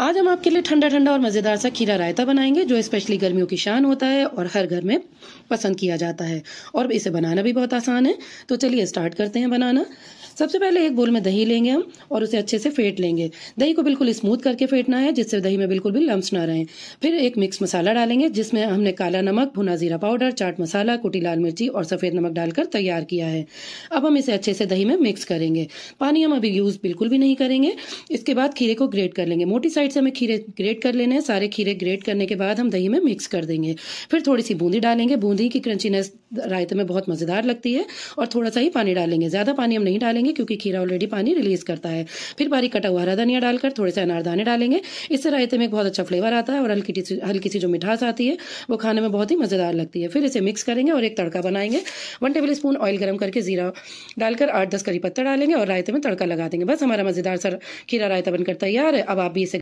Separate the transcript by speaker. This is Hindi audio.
Speaker 1: आज हम आपके लिए ठंडा ठंडा और मज़ेदार सा खीरा रायता बनाएंगे जो स्पेशली गर्मियों की शान होता है और हर घर में पसंद किया जाता है और इसे बनाना भी बहुत आसान है तो चलिए स्टार्ट करते हैं बनाना सबसे पहले एक बोल में दही लेंगे हम और उसे अच्छे से फेंट लेंगे दही को बिल्कुल स्मूथ करके फेंटना है जिससे दही में बिल्कुल भी लम्स ना रहें फिर एक मिक्स मसाला डालेंगे जिसमें हमने काला नमक भुना जीरा पाउडर चाट मसाला कुटी लाल मिर्ची और सफ़ेद नमक डालकर तैयार किया है अब हम इसे अच्छे से दही में मिक्स करेंगे पानी हम अभी यूज़ बिल्कुल भी नहीं करेंगे इसके बाद खीरे को ग्रेट कर लेंगे मोटी साइड से हमें खीरे ग्रेट कर लेने हैं सारे खीरे ग्रेट करने के बाद हम दही में मिक्स कर देंगे फिर थोड़ी सी बूंदी डालेंगे बूंदी की क्रंचीनेस रायते में बहुत मज़ेदार लगती है और थोड़ा सा ही पानी डालेंगे ज़्यादा पानी हम नहीं डालेंगे डालेंगे क्योंकि खीरा ऑलरेडी पानी रिलीज करता है फिर बारीक कटा हुआ हरा धनिया डालकर थोड़े से अनारदाने डालेंगे इससे रायते में एक बहुत अच्छा फ्लेवर आता है और हल्की हल्की सी जो मिठास आती है वो खाने में बहुत ही मज़ेदार लगती है फिर इसे मिक्स करेंगे और एक तड़का बनाएंगे वन टेबल स्पून ऑयल गर्म करके जीरा डालकर आठ दस करी पत्ता डालेंगे और रायते में तड़का लगा देंगे बस हमारा मज़ेदार सर खीरा रायता बनकर तैयार है अब आप भी इसे